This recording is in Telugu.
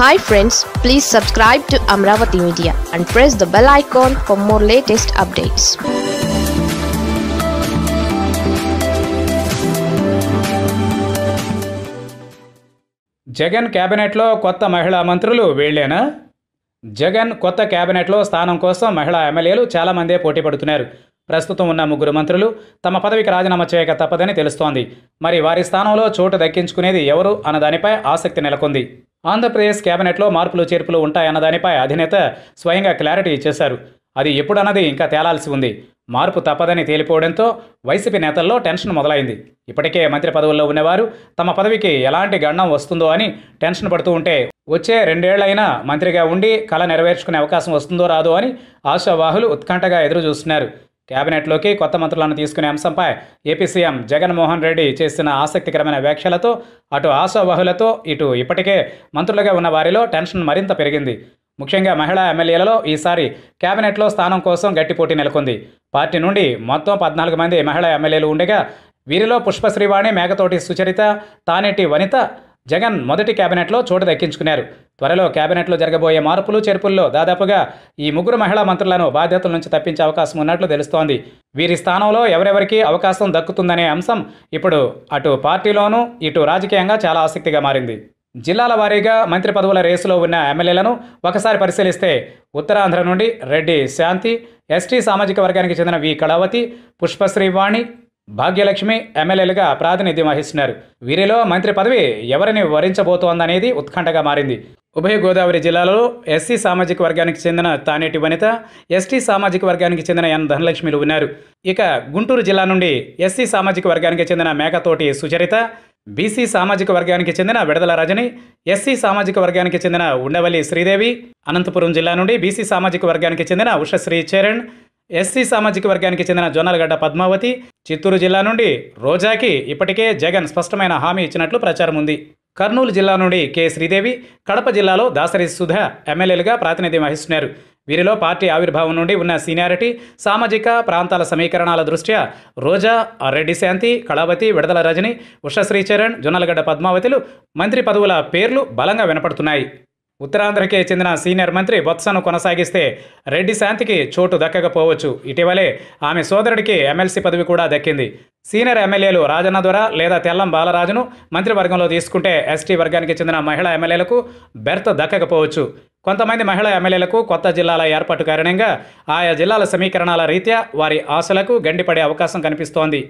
hi friends please subscribe to Amaravati media and press the bell icon for more latest updates Jagan క్యాబినెట్లో కొత్త మహిళా మంత్రులు వీళ్ళేనా జగన్ కొత్త క్యాబినెట్లో స్థానం కోసం మహిళా ఎమ్మెల్యేలు చాలామందే పోటీ పడుతున్నారు ప్రస్తుతం ఉన్న ముగ్గురు మంత్రులు తమ పదవికి రాజీనామా చేయక తప్పదని తెలుస్తోంది మరి వారి స్థానంలో చోటు దక్కించుకునేది ఎవరు అన్నదానిపై ఆసక్తి నెలకొంది ఆంధ్రప్రదేశ్ కేబినెట్లో మార్పులు చేర్పులు ఉంటాయన్న దానిపై అధినేత స్వయంగా క్లారిటీ ఇచ్చేశారు అది ఎప్పుడన్నది ఇంకా తేలాల్సి ఉంది మార్పు తప్పదని తేలిపోవడంతో వైసీపీ నేతల్లో టెన్షన్ మొదలైంది ఇప్పటికే మంత్రి పదవుల్లో ఉన్నవారు తమ పదవికి ఎలాంటి గండం వస్తుందో అని టెన్షన్ పడుతూ ఉంటే వచ్చే రెండేళ్లైనా మంత్రిగా ఉండి కళ నెరవేర్చుకునే అవకాశం వస్తుందో రాదో అని ఆశావాహులు ఉత్కంఠగా ఎదురు చూస్తున్నారు కేబినెట్లోకి కొత్త మంత్రులను తీసుకునే అంశంపై ఏపీ సీఎం జగన్మోహన్ రెడ్డి చేసిన ఆసక్తికరమైన వ్యాఖ్యలతో అటు ఆశావాహులతో ఇటు ఇప్పటికే మంత్రులుగా ఉన్న వారిలో టెన్షన్ మరింత పెరిగింది ముఖ్యంగా మహిళా ఎమ్మెల్యేలలో ఈసారి కేబినెట్లో స్థానం కోసం గట్టి పోటీ నెలకొంది పార్టీ నుండి మొత్తం పద్నాలుగు మంది మహిళా ఎమ్మెల్యేలు ఉండగా వీరిలో పుష్పశ్రీవాణి మేకతోటి సుచరిత తానేటి వనిత జగన్ మొదటి కేబినెట్లో చోటు దక్కించుకున్నారు త్వరలో కేబినెట్లో జరగబోయే మార్పులు చేర్పుల్లో దాదాపుగా ఈ ముగ్గురు మహిళా మంత్రులను బాధ్యతల నుంచి తప్పించే అవకాశం ఉన్నట్లు తెలుస్తోంది వీరి స్థానంలో ఎవరెవరికి అవకాశం దక్కుతుందనే అంశం ఇప్పుడు అటు పార్టీలోనూ ఇటు రాజకీయంగా చాలా ఆసక్తిగా మారింది జిల్లాల వారీగా మంత్రి పదవుల రేసులో ఉన్న ఎమ్మెల్యేలను ఒకసారి పరిశీలిస్తే ఉత్తరాంధ్ర నుండి రెడ్డి శాంతి ఎస్టీ సామాజిక వర్గానికి చెందిన వి కళావతి పుష్పశ్రీవాణి భాగ్యలక్ష్మి ఎమ్మెల్యేలుగా ప్రాతినిధ్యం వహిస్తున్నారు వీరిలో మంత్రి పదవి ఎవరిని వరించబోతోందనేది ఉత్కంఠగా మారింది ఉభయ గోదావరి జిల్లాలో ఎస్సీ సామాజిక వర్గానికి చెందిన తానేటి వనిత ఎస్టీ సామాజిక వర్గానికి చెందిన ఎన్ ధనలక్ష్మిలు ఉన్నారు ఇక గుంటూరు జిల్లా నుండి ఎస్సీ సామాజిక వర్గానికి చెందిన మేకతోటి సుచరిత బీసీ సామాజిక వర్గానికి చెందిన విడదల రజని ఎస్సీ సామాజిక వర్గానికి చెందిన ఉండవల్లి శ్రీదేవి అనంతపురం జిల్లా నుండి బీసీ సామాజిక వర్గానికి చెందిన ఉషశ్రీ చరణ్ ఎస్సీ సామాజిక వర్గానికి చెందిన జొన్నలగడ్డ పద్మావతి చిత్తూరు జిల్లా నుండి రోజాకి ఇప్పటికే జగన్ స్పష్టమైన హామీ ఇచ్చినట్లు ప్రచారం ఉంది కర్నూలు జిల్లా నుండి కె శ్రీదేవి కడప జిల్లాలో దాసరి సుధ ఎమ్మెల్యేలుగా ప్రాతినిధ్యం వహిస్తున్నారు వీరిలో పార్టీ ఆవిర్భావం నుండి ఉన్న సీనియారిటీ సామాజిక ప్రాంతాల సమీకరణాల దృష్ట్యా రోజా అరెడ్డి శాంతి కళావతి విడదల రజని ఉషశ్రీచరణ్ జొన్నలగడ్డ పద్మావతిలు మంత్రి పదవుల పేర్లు బలంగా వినపడుతున్నాయి ఉత్తరాంధ్రకే చెందిన సీనియర్ మంత్రి బొత్సను కొనసాగిస్తే రెడ్డి శాంతికి చోటు దక్కకపోవచ్చు ఇటీవలే ఆమె సోదరుడికి ఎమ్మెల్సీ పదవి కూడా దక్కింది సీనియర్ ఎమ్మెల్యేలు రాజన్న దొర లేదా తెల్లం బాలరాజును మంత్రివర్గంలో తీసుకుంటే ఎస్టీ వర్గానికి చెందిన మహిళా ఎమ్మెల్యేలకు బెర్త్ దక్కకపోవచ్చు కొంతమంది మహిళా ఎమ్మెల్యేలకు కొత్త జిల్లాల ఏర్పాటు కారణంగా ఆయా జిల్లాల సమీకరణాల రీత్యా వారి ఆశలకు గండిపడే అవకాశం కనిపిస్తోంది